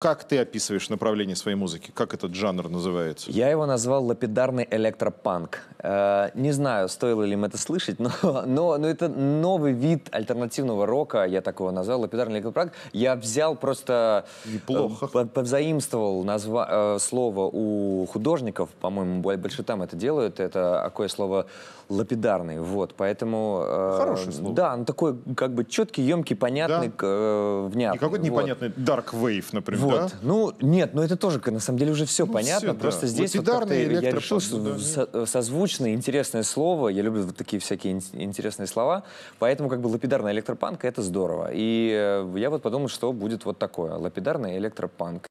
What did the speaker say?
Как ты описываешь направление своей музыки? Как этот жанр называется? Я его назвал лапидарный электропанк. Э, не знаю, стоило ли им это слышать, но, но, но это новый вид альтернативного рока, я так его назвал, лапидарный электропанк. Я взял просто... Э, Неплохо. Э, повзаимствовал назва, э, слово у художников, по-моему, больше там это делают, это такое слово лапидарный, вот, поэтому... Э, Хорошее слово. Да, он такой как бы четкий, емкий, понятный, да? э, внятный. И какой-то вот. непонятный dark wave, например вот. да? Ну, нет, ну это тоже, на самом деле, уже все ну, понятно. Все, Просто да. здесь вот, вот как-то я решил, что да, э, созвучное, интересное слово. Я люблю вот такие всякие интересные слова. Поэтому как бы лапидарная электропанк — это здорово. И э, я вот подумал, что будет вот такое. Лапидарная электропанк.